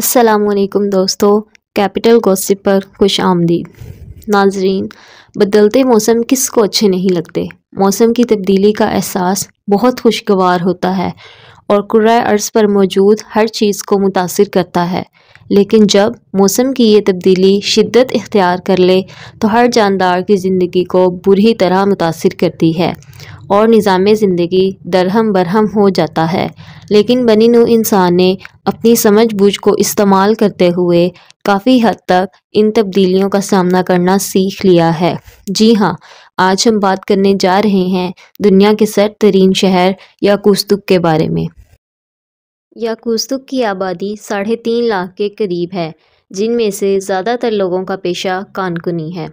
असलकुम दोस्तों capital gossip पर खुश आमदी नाजरीन बदलते मौसम किस को अच्छे नहीं लगते मौसम की तब्दीली का एहसास बहुत खुशगवार होता है और क्रा अर्ज़ पर मौजूद हर चीज़ को मुतासर करता है लेकिन जब मौसम की ये तब्दीली शिद्दत इख्तियार कर ले तो हर जानदार की ज़िंदगी को बुरी तरह मुतासर करती है और निज़ाम ज़िंदगी दरहम बरहम हो जाता है लेकिन बनी नु इंसान ने अपनी समझ बूझ को इस्तेमाल करते हुए काफ़ी हद तक इन तब्दीलियों का सामना करना सीख लिया है जी हाँ आज हम बात करने जा रहे हैं दुनिया के सर तरीन शहर याकूस्तुक के बारे में याकूस्तुक की आबादी साढ़े तीन लाख के करीब है जिनमें से ज़्यादातर लोगों का पेशा कानकुनी है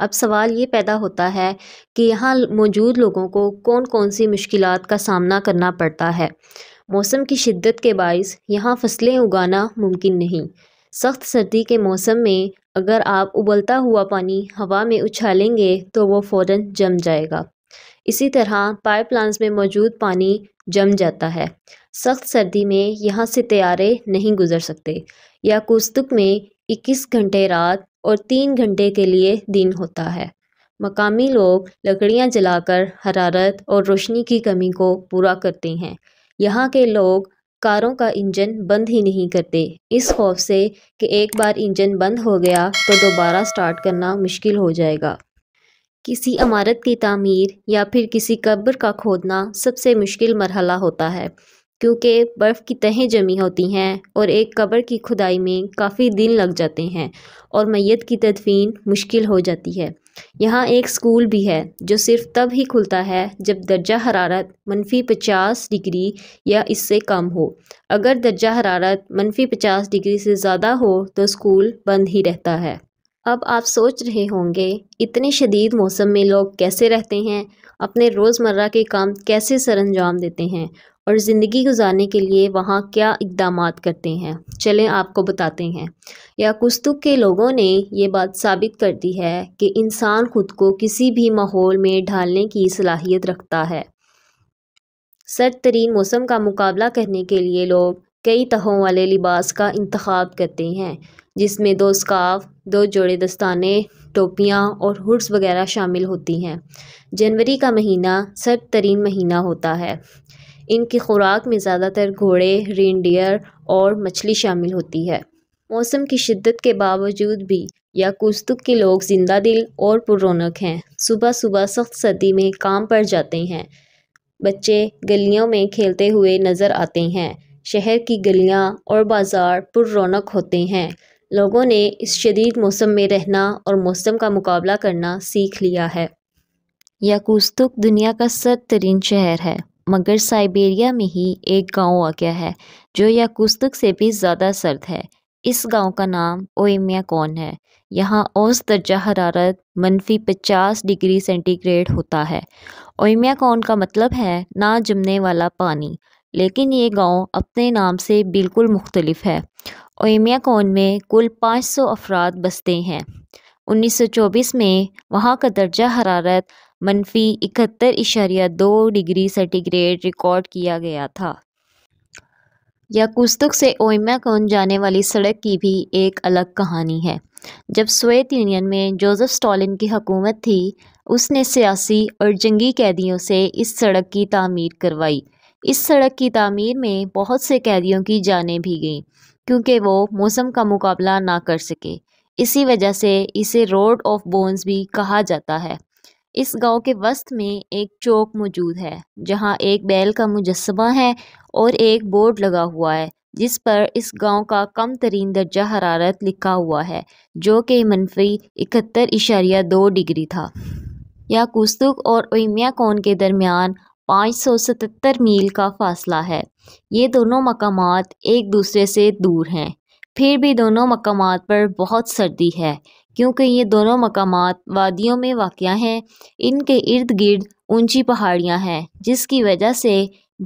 अब सवाल ये पैदा होता है कि यहाँ मौजूद लोगों को कौन कौन सी मुश्किलात का सामना करना पड़ता है मौसम की शिद्दत के बायस यहाँ फसलें उगाना मुमकिन नहीं सख्त सर्दी के मौसम में अगर आप उबलता हुआ पानी हवा में उछालेंगे तो वो फ़ौर जम जाएगा इसी तरह पाइप प्लांट्स में मौजूद पानी जम जाता है सख्त सर्दी में यहाँ से तैयारे नहीं गुजर सकते या कुस्तुक में 21 घंटे रात और तीन घंटे के लिए दिन होता है मकामी लोग लकड़ियाँ जलाकर हरारत और रोशनी की कमी को पूरा करते हैं यहाँ के लोग कारों का इंजन बंद ही नहीं करते इस खौफ से कि एक बार इंजन बंद हो गया तो दोबारा स्टार्ट करना मुश्किल हो जाएगा किसी इमारत की तमीर या फिर किसी कब्र का खोदना सबसे मुश्किल मरहला होता है क्योंकि बर्फ़ की तहें जमी होती हैं और एक कब्र की खुदाई में काफ़ी दिन लग जाते हैं और मैत की तदफीन मुश्किल हो जाती है यहाँ एक स्कूल भी है जो सिर्फ तब ही खुलता है जब दर्जा हरारत मनफी पचास डिग्री या इससे कम हो अगर दर्जा हरारत मनफी पचास डिग्री से ज़्यादा हो तो स्कूल बंद ही रहता है अब आप सोच रहे होंगे इतने शदीद मौसम में लोग कैसे रहते हैं अपने रोज़मर्रा के काम कैसे सरंजाम देते हैं और ज़िंदगी गुजारने के लिए वहाँ क्या इकदाम करते हैं चलें आपको बताते हैं याकुस्तुक के लोगों ने ये बात साबित कर दी है कि इंसान खुद को किसी भी माहौल में ढालने की सलाहियत रखता है सर्द तरीन मौसम का मुकाबला करने के लिए लोग कई तहों वाले लिबास का इंतखब करते हैं जिसमें दो स्काफ दो जोड़े दस्ताने टोपियाँ और हुड्स वगैरह शामिल होती हैं जनवरी का महीना सर्द तरीन महीना होता है इनकी खुराक में ज़्यादातर घोड़े रेनडियर और मछली शामिल होती है मौसम की शिद्दत के बावजूद भी याकुस्तुक के लोग जिंदा दिल और पुरौनक हैं सुबह सुबह सख्त सर्दी में काम पर जाते हैं बच्चे गलियों में खेलते हुए नज़र आते हैं शहर की गलियां और बाज़ार पुरौनक होते हैं लोगों ने इस शदीद मौसम में रहना और मौसम का मुकाबला करना सीख लिया है याकूस्तुक दुनिया का सर तरीन शहर है मगर साइबेरिया में ही एक गांव वाक़ है जो याकुस्तक से भी ज़्यादा सर्द है इस गांव का नाम ओएमिया कौन है यहाँ औस दर्जा हरारत मनफी पचास डिग्री सेंटीग्रेड होता है ओएमिया कौन का मतलब है ना जमने वाला पानी लेकिन ये गांव अपने नाम से बिल्कुल मुख्तलिफ है ओएमिया कौन में कुल पाँच सौ अफराद बसते हैं 1924 में वहाँ का दर्जा हरारत मनफी इकहत्तर इशारिया दो डिग्री सेंटीग्रेड रिकॉर्ड किया गया था कुस्तुक से कौन जाने वाली सड़क की भी एक अलग कहानी है जब सोवियत यूनियन में जोसेफ स्टालिन की हुकूमत थी उसने सियासी और जंगी कैदियों से इस सड़क की तामीर करवाई इस सड़क की तामीर में बहुत से कैदियों की जानें भी गईं क्योंकि वो मौसम का मुकाबला ना कर सके इसी वजह से इसे रोड ऑफ बोन्स भी कहा जाता है इस गांव के वस्त में एक चौक मौजूद है जहां एक बैल का मुजस्मा है और एक बोर्ड लगा हुआ है जिस पर इस गांव का कम तरीन दर्जा हरारत लिखा हुआ है जो कि मनफी इकहत्तर इशारिया दो डिग्री था कुस्तुक और ओमिया कौन के दरमियान 577 मील का फासला है ये दोनों मकाम एक दूसरे से दूर हैं फिर भी दोनों मकाम पर बहुत सर्दी है क्योंकि ये दोनों मकाम वादियों में वाक़ हैं इनके इर्द गिर्द ऊंची पहाड़ियाँ हैं जिसकी वजह से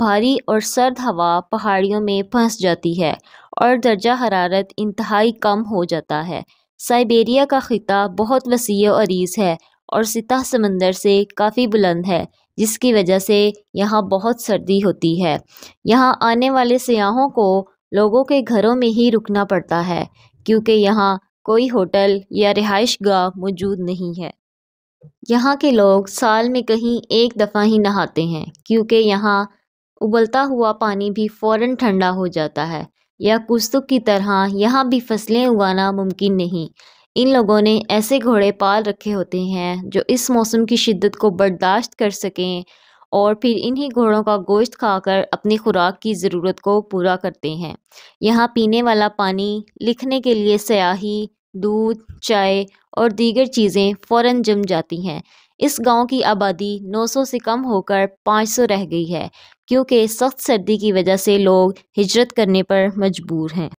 भारी और सर्द हवा पहाड़ियों में फंस जाती है और दर्जा हरारत इंतहाई कम हो जाता है साइबेरिया का ख़िता बहुत वसी अरीज़ है और सतह समंदर से काफ़ी बुलंद है जिसकी वजह से यहाँ बहुत सर्दी होती है यहाँ आने वाले सयाहों को लोगों के घरों में ही रुकना पड़ता है क्योंकि यहाँ कोई होटल या रिहाइश गाह मौजूद नहीं है यहाँ के लोग साल में कहीं एक दफ़ा ही नहाते हैं क्योंकि यहाँ उबलता हुआ पानी भी फ़ौर ठंडा हो जाता है या कुस्तुक की तरह यहाँ भी फसलें उगाना मुमकिन नहीं इन लोगों ने ऐसे घोड़े पाल रखे होते हैं जो इस मौसम की शिद्दत को बर्दाश्त कर सकें और फिर इन्हीं घोड़ों का गोश्त खाकर अपनी खुराक की ज़रूरत को पूरा करते हैं यहाँ पीने वाला पानी लिखने के लिए स्याही दूध चाय और दीगर चीज़ें फ़ौर जम जाती हैं इस गांव की आबादी 900 से कम होकर 500 रह गई है क्योंकि सख्त सर्दी की वजह से लोग हिजरत करने पर मजबूर हैं